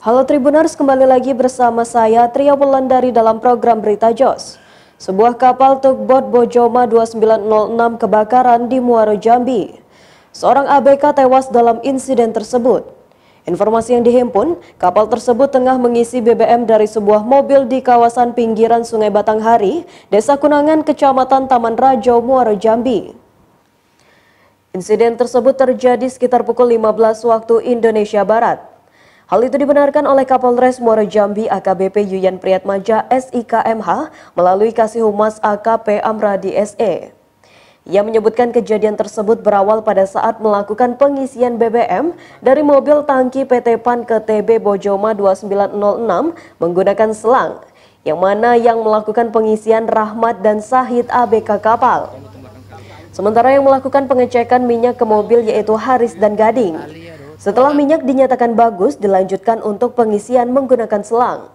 Halo Tribuners, kembali lagi bersama saya Tria Wulandari dalam program Berita Jos. Sebuah kapal tugboat Bojoma 2906 kebakaran di Muaro Jambi. Seorang ABK tewas dalam insiden tersebut. Informasi yang dihimpun, kapal tersebut tengah mengisi BBM dari sebuah mobil di kawasan pinggiran Sungai Batanghari, Desa Kunangan, Kecamatan Taman Rajo, Muaro Jambi. Insiden tersebut terjadi sekitar pukul 15 waktu Indonesia Barat. Hal itu dibenarkan oleh Kapolres Muara Jambi AKBP Yuyan Priyatmaja SIKMH melalui Kasih Humas AKP Amradi SE. Ia menyebutkan kejadian tersebut berawal pada saat melakukan pengisian BBM dari mobil tangki PT PAN ke TB Bojoma 2906 menggunakan selang, yang mana yang melakukan pengisian Rahmat dan Sahid ABK kapal. Sementara yang melakukan pengecekan minyak ke mobil yaitu Haris dan Gading. Setelah minyak dinyatakan bagus, dilanjutkan untuk pengisian menggunakan selang.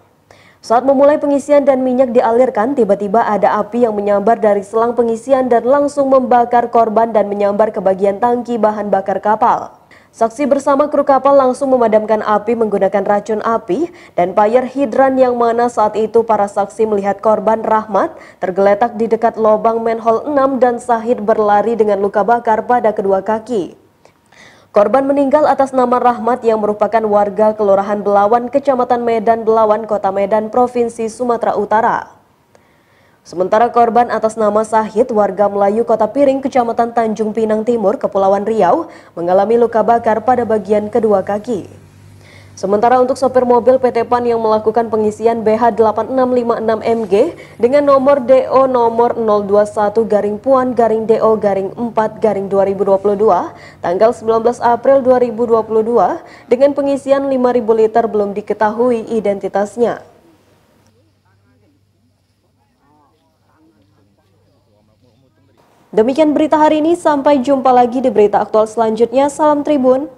Saat memulai pengisian dan minyak dialirkan, tiba-tiba ada api yang menyambar dari selang pengisian dan langsung membakar korban dan menyambar ke bagian tangki bahan bakar kapal. Saksi bersama kru kapal langsung memadamkan api menggunakan racun api dan payar hidran yang mana saat itu para saksi melihat korban Rahmat tergeletak di dekat lobang menhol 6 dan Sahid berlari dengan luka bakar pada kedua kaki. Korban meninggal atas nama Rahmat yang merupakan warga Kelurahan Belawan, Kecamatan Medan Belawan, Kota Medan, Provinsi Sumatera Utara. Sementara korban atas nama Sahid, warga Melayu Kota Piring, Kecamatan Tanjung Pinang Timur, Kepulauan Riau, mengalami luka bakar pada bagian kedua kaki. Sementara untuk sopir mobil PT PAN yang melakukan pengisian BH 8656MG dengan nomor DO nomor 021 garing puan garing DO garing 4 garing 2022 tanggal 19 April 2022 dengan pengisian 5.000 liter belum diketahui identitasnya. Demikian berita hari ini, sampai jumpa lagi di berita aktual selanjutnya. Salam Tribun.